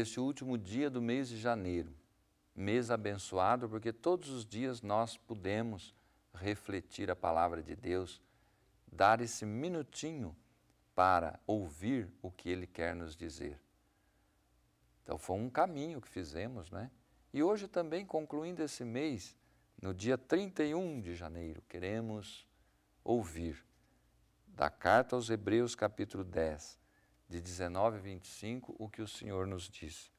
neste último dia do mês de janeiro, mês abençoado, porque todos os dias nós podemos refletir a palavra de Deus, dar esse minutinho para ouvir o que Ele quer nos dizer. Então foi um caminho que fizemos, né? E hoje também, concluindo esse mês, no dia 31 de janeiro, queremos ouvir da carta aos Hebreus, capítulo 10, de 19 a 25, o que o Senhor nos diz.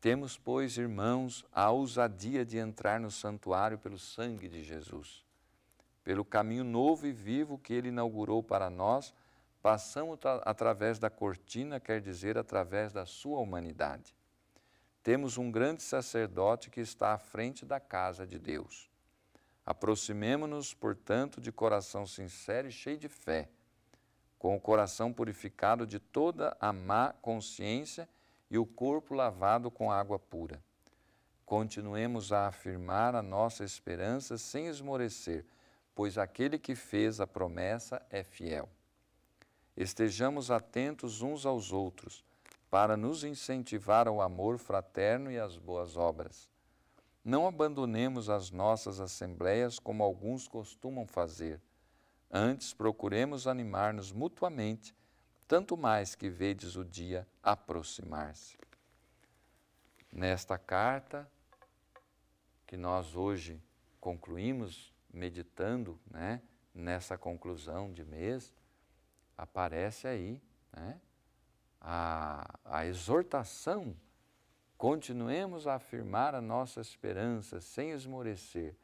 Temos, pois, irmãos, a ousadia de entrar no santuário pelo sangue de Jesus. Pelo caminho novo e vivo que ele inaugurou para nós, passamos através da cortina, quer dizer, através da sua humanidade. Temos um grande sacerdote que está à frente da casa de Deus. Aproximemo-nos, portanto, de coração sincero e cheio de fé com o coração purificado de toda a má consciência e o corpo lavado com água pura. Continuemos a afirmar a nossa esperança sem esmorecer, pois aquele que fez a promessa é fiel. Estejamos atentos uns aos outros, para nos incentivar ao amor fraterno e às boas obras. Não abandonemos as nossas assembleias como alguns costumam fazer Antes procuremos animar-nos mutuamente, tanto mais que vedes o dia aproximar-se. Nesta carta, que nós hoje concluímos meditando né, nessa conclusão de mês, aparece aí né, a, a exortação continuemos a afirmar a nossa esperança sem esmorecer,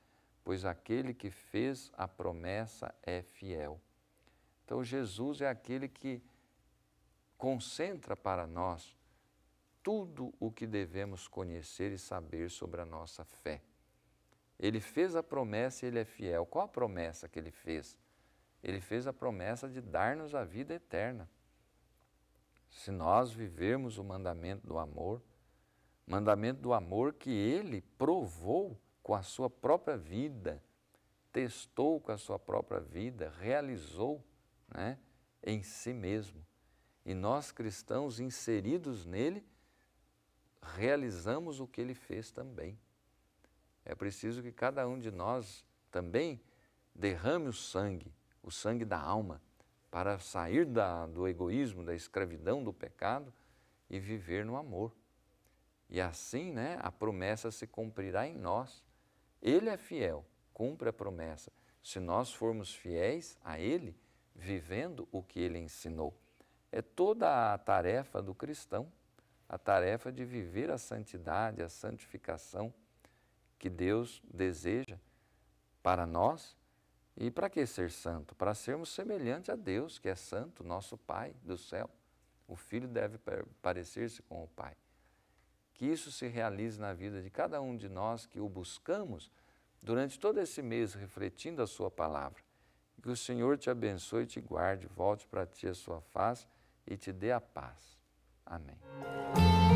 pois aquele que fez a promessa é fiel. Então, Jesus é aquele que concentra para nós tudo o que devemos conhecer e saber sobre a nossa fé. Ele fez a promessa e ele é fiel. Qual a promessa que ele fez? Ele fez a promessa de dar-nos a vida eterna. Se nós vivermos o mandamento do amor, mandamento do amor que ele provou com a sua própria vida, testou com a sua própria vida, realizou né, em si mesmo. E nós cristãos inseridos nele, realizamos o que ele fez também. É preciso que cada um de nós também derrame o sangue, o sangue da alma, para sair da, do egoísmo, da escravidão, do pecado e viver no amor. E assim né, a promessa se cumprirá em nós ele é fiel, cumpre a promessa. Se nós formos fiéis a Ele, vivendo o que Ele ensinou, é toda a tarefa do cristão, a tarefa de viver a santidade, a santificação que Deus deseja para nós. E para que ser santo? Para sermos semelhantes a Deus, que é santo, nosso Pai do céu. O filho deve parecer-se com o Pai que isso se realize na vida de cada um de nós que o buscamos durante todo esse mês, refletindo a Sua palavra. Que o Senhor te abençoe, te guarde, volte para ti a sua face e te dê a paz. Amém.